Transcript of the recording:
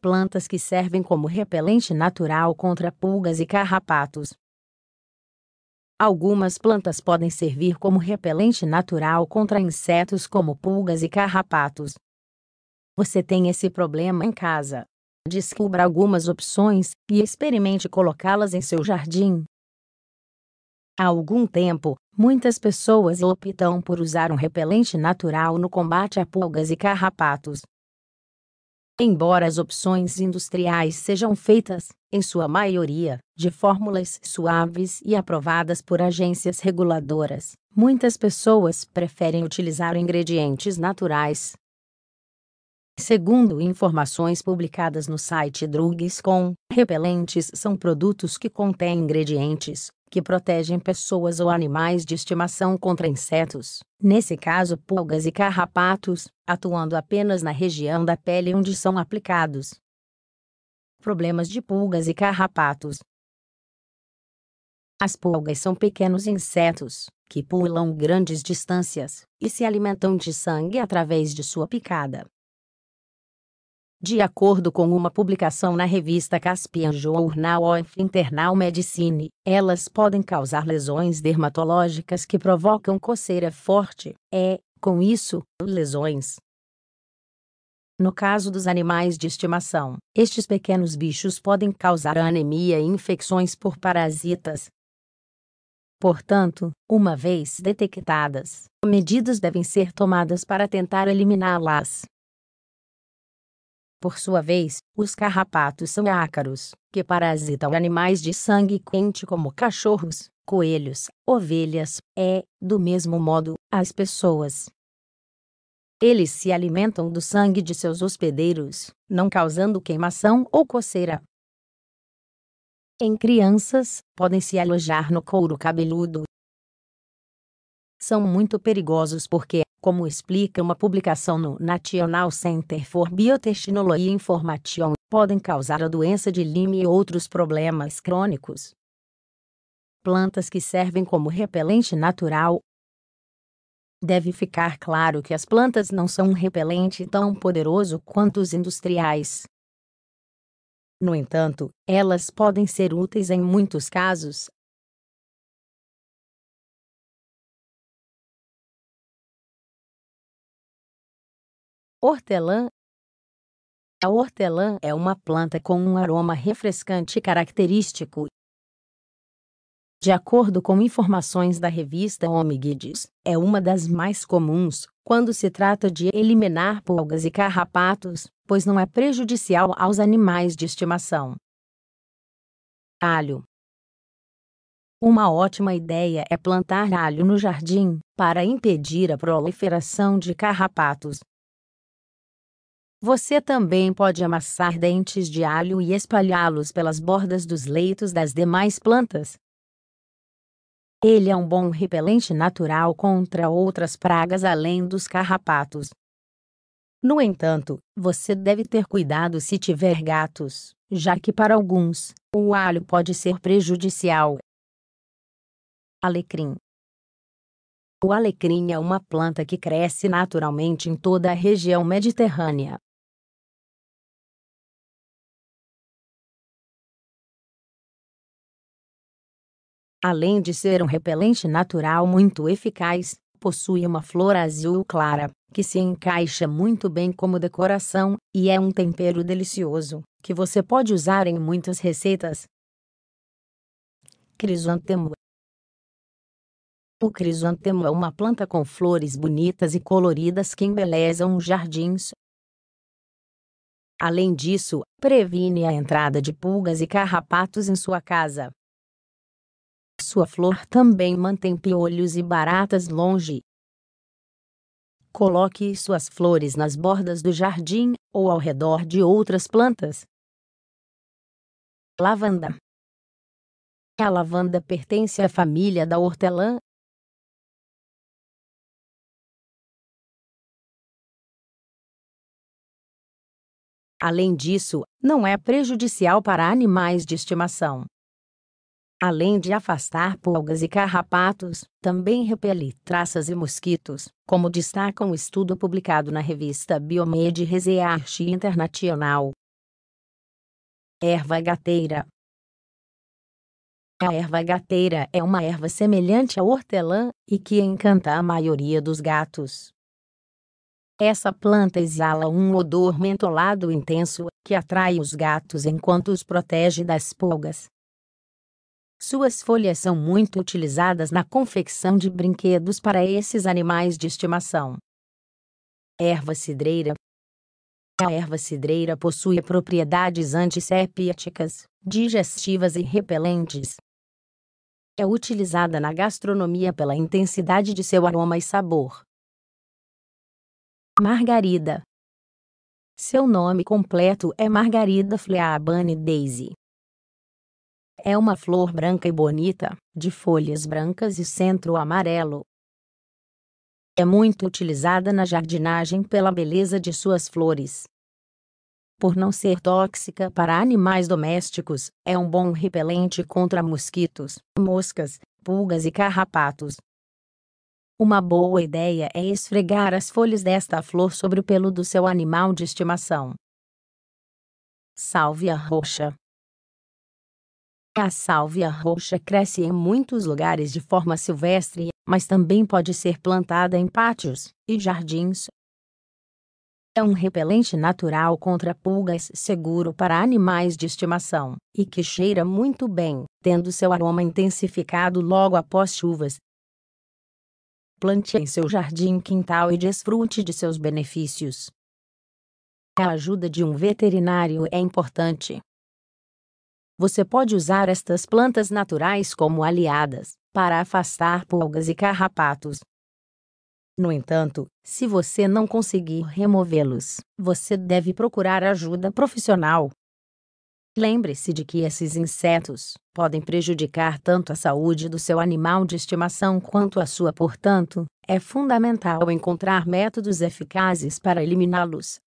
plantas que servem como repelente natural contra pulgas e carrapatos. Algumas plantas podem servir como repelente natural contra insetos como pulgas e carrapatos. Você tem esse problema em casa? Descubra algumas opções e experimente colocá-las em seu jardim. Há algum tempo, muitas pessoas optam por usar um repelente natural no combate a pulgas e carrapatos. Embora as opções industriais sejam feitas, em sua maioria, de fórmulas suaves e aprovadas por agências reguladoras, muitas pessoas preferem utilizar ingredientes naturais. Segundo informações publicadas no site Drugs.com, repelentes são produtos que contêm ingredientes que protegem pessoas ou animais de estimação contra insetos, nesse caso pulgas e carrapatos, atuando apenas na região da pele onde são aplicados. Problemas de pulgas e carrapatos. As pulgas são pequenos insetos que pulam grandes distâncias e se alimentam de sangue através de sua picada. De acordo com uma publicação na revista Caspian Journal of Internal Medicine, elas podem causar lesões dermatológicas que provocam coceira forte, é, com isso, lesões. No caso dos animais de estimação, estes pequenos bichos podem causar anemia e infecções por parasitas. Portanto, uma vez detectadas, medidas devem ser tomadas para tentar eliminá-las. Por sua vez, os carrapatos são ácaros, que parasitam animais de sangue quente como cachorros, coelhos, ovelhas, e, é, do mesmo modo, as pessoas. Eles se alimentam do sangue de seus hospedeiros, não causando queimação ou coceira. Em crianças, podem se alojar no couro cabeludo. São muito perigosos porque, como explica uma publicação no National Center for Biotechnology Information, podem causar a doença de Lyme e outros problemas crônicos. Plantas que servem como repelente natural. Deve ficar claro que as plantas não são um repelente tão poderoso quanto os industriais. No entanto, elas podem ser úteis em muitos casos, Hortelã A hortelã é uma planta com um aroma refrescante característico. De acordo com informações da revista Omigides, é uma das mais comuns quando se trata de eliminar pulgas e carrapatos, pois não é prejudicial aos animais de estimação. Alho uma ótima ideia é plantar alho no jardim para impedir a proliferação de carrapatos, você também pode amassar dentes de alho e espalhá-los pelas bordas dos leitos das demais plantas. Ele é um bom repelente natural contra outras pragas além dos carrapatos. No entanto, você deve ter cuidado se tiver gatos, já que para alguns, o alho pode ser prejudicial. Alecrim O alecrim é uma planta que cresce naturalmente em toda a região mediterrânea, Além de ser um repelente natural muito eficaz, possui uma flor azul clara, que se encaixa muito bem como decoração, e é um tempero delicioso, que você pode usar em muitas receitas. Crisantemo O crisantemo é uma planta com flores bonitas e coloridas que embelezam jardins. Além disso, previne a entrada de pulgas e carrapatos em sua casa. Sua flor também mantém piolhos e baratas longe. Coloque suas flores nas bordas do jardim ou ao redor de outras plantas. Lavanda. A lavanda pertence à família da hortelã. Além disso, não é prejudicial para animais de estimação além de afastar pulgas e carrapatos, também repele traças e mosquitos, como destaca um estudo publicado na revista Biomed Research International. Erva gateira A erva gateira é uma erva semelhante à hortelã e que encanta a maioria dos gatos. Essa planta exala um odor mentolado intenso, que atrai os gatos enquanto os protege das pulgas, suas folhas são muito utilizadas na confecção de brinquedos para esses animais de estimação. Erva cidreira A erva cidreira possui propriedades antissépticas, digestivas e repelentes. É utilizada na gastronomia pela intensidade de seu aroma e sabor. Margarida Seu nome completo é Margarida Fleabane Daisy. É uma flor branca e bonita, de folhas brancas e centro amarelo. É muito utilizada na jardinagem pela beleza de suas flores. Por não ser tóxica para animais domésticos, é um bom repelente contra mosquitos, moscas, pulgas e carrapatos. Uma boa ideia é esfregar as folhas desta flor sobre o pelo do seu animal de estimação. a roxa a sálvia roxa cresce em muitos lugares de forma silvestre, mas também pode ser plantada em pátios e jardins. É um repelente natural contra pulgas seguro para animais de estimação e que cheira muito bem, tendo seu aroma intensificado logo após chuvas. Plante em seu jardim quintal e desfrute de seus benefícios. A ajuda de um veterinário é importante você pode usar estas plantas naturais como aliadas para afastar pulgas e carrapatos. No entanto, se você não conseguir removê-los, você deve procurar ajuda profissional. Lembre-se de que esses insetos podem prejudicar tanto a saúde do seu animal de estimação quanto a sua, portanto, é fundamental encontrar métodos eficazes para eliminá-los.